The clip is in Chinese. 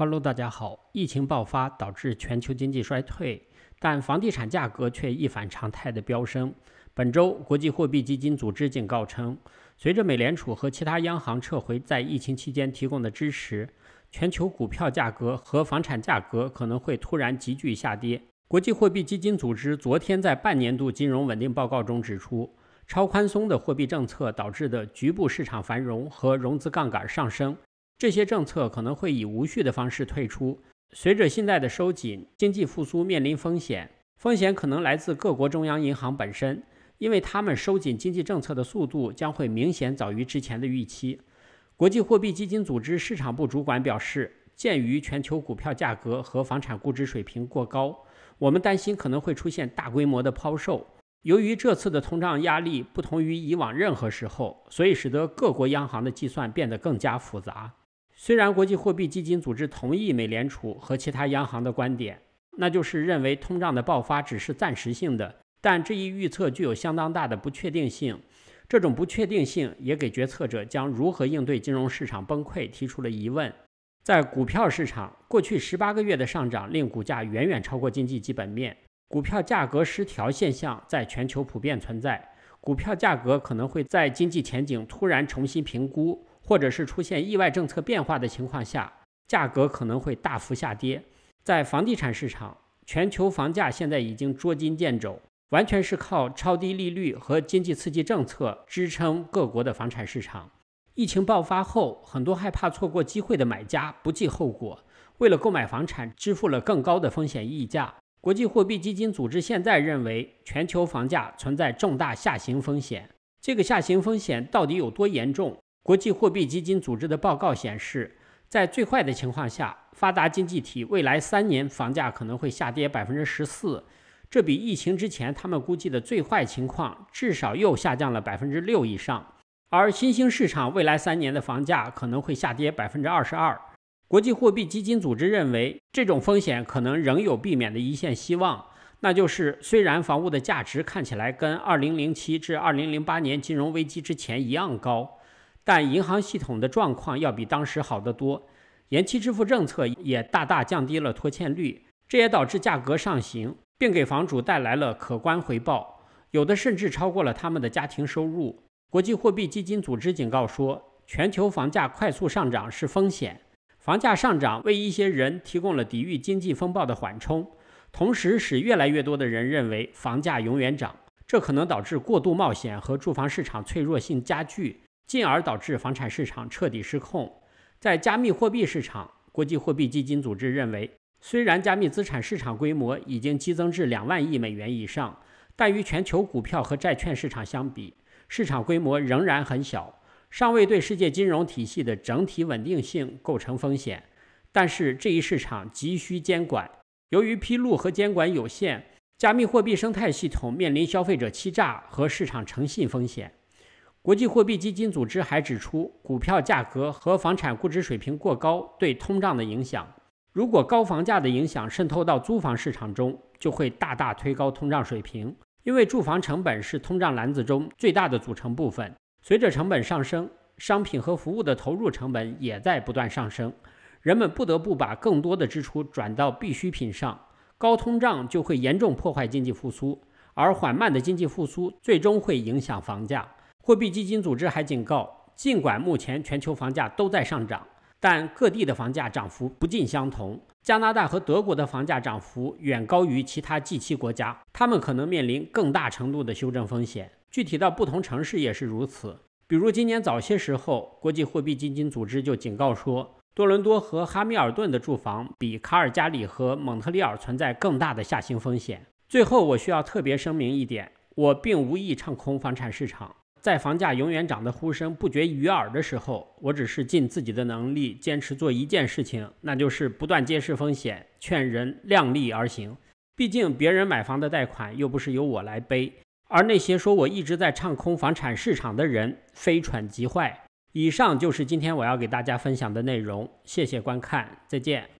Hello，大家好。疫情爆发导致全球经济衰退，但房地产价格却一反常态地飙升。本周，国际货币基金组织警告称，随着美联储和其他央行撤回在疫情期间提供的支持，全球股票价格和房产价格可能会突然急剧下跌。国际货币基金组织昨天在半年度金融稳定报告中指出，超宽松的货币政策导致的局部市场繁荣和融资杠杆上升。这些政策可能会以无序的方式退出，随着信贷的收紧，经济复苏面临风险。风险可能来自各国中央银行本身，因为他们收紧经济政策的速度将会明显早于之前的预期。国际货币基金组织市场部主管表示，鉴于全球股票价格和房产估值水平过高，我们担心可能会出现大规模的抛售。由于这次的通胀压力不同于以往任何时候，所以使得各国央行的计算变得更加复杂。虽然国际货币基金组织同意美联储和其他央行的观点，那就是认为通胀的爆发只是暂时性的，但这一预测具有相当大的不确定性。这种不确定性也给决策者将如何应对金融市场崩溃提出了疑问。在股票市场，过去十八个月的上涨令股价远远超过经济基本面，股票价格失调现象在全球普遍存在。股票价格可能会在经济前景突然重新评估。或者是出现意外政策变化的情况下，价格可能会大幅下跌。在房地产市场，全球房价现在已经捉襟见肘，完全是靠超低利率和经济刺激政策支撑各国的房产市场。疫情爆发后，很多害怕错过机会的买家不计后果，为了购买房产支付了更高的风险溢价。国际货币基金组织现在认为，全球房价存在重大下行风险。这个下行风险到底有多严重？国际货币基金组织的报告显示，在最坏的情况下，发达经济体未来三年房价可能会下跌百分之十四，这比疫情之前他们估计的最坏情况至少又下降了百分之六以上。而新兴市场未来三年的房价可能会下跌百分之二十二。国际货币基金组织认为，这种风险可能仍有避免的一线希望，那就是虽然房屋的价值看起来跟二零零七至二零零八年金融危机之前一样高。但银行系统的状况要比当时好得多，延期支付政策也大大降低了拖欠率，这也导致价格上行，并给房主带来了可观回报，有的甚至超过了他们的家庭收入。国际货币基金组织警告说，全球房价快速上涨是风险，房价上涨为一些人提供了抵御经济风暴的缓冲，同时使越来越多的人认为房价永远涨，这可能导致过度冒险和住房市场脆弱性加剧。进而导致房产市场彻底失控。在加密货币市场，国际货币基金组织认为，虽然加密资产市场规模已经激增至两万亿美元以上，但与全球股票和债券市场相比，市场规模仍然很小，尚未对世界金融体系的整体稳定性构成风险。但是，这一市场急需监管。由于披露和监管有限，加密货币生态系统面临消费者欺诈和市场诚信风险。国际货币基金组织还指出，股票价格和房产估值水平过高对通胀的影响。如果高房价的影响渗透到租房市场中，就会大大推高通胀水平，因为住房成本是通胀篮子中最大的组成部分。随着成本上升，商品和服务的投入成本也在不断上升，人们不得不把更多的支出转到必需品上。高通胀就会严重破坏经济复苏，而缓慢的经济复苏最终会影响房价。货币基金组织还警告，尽管目前全球房价都在上涨，但各地的房价涨幅不尽相同。加拿大和德国的房价涨幅远高于其他 G7 国家，他们可能面临更大程度的修正风险。具体到不同城市也是如此。比如今年早些时候，国际货币基金组织就警告说，多伦多和哈密尔顿的住房比卡尔加里和蒙特利尔存在更大的下行风险。最后，我需要特别声明一点，我并无意唱空房产市场。在房价永远涨的呼声不绝于耳的时候，我只是尽自己的能力坚持做一件事情，那就是不断揭示风险，劝人量力而行。毕竟别人买房的贷款又不是由我来背。而那些说我一直在唱空房产市场的人，非蠢即坏。以上就是今天我要给大家分享的内容，谢谢观看，再见。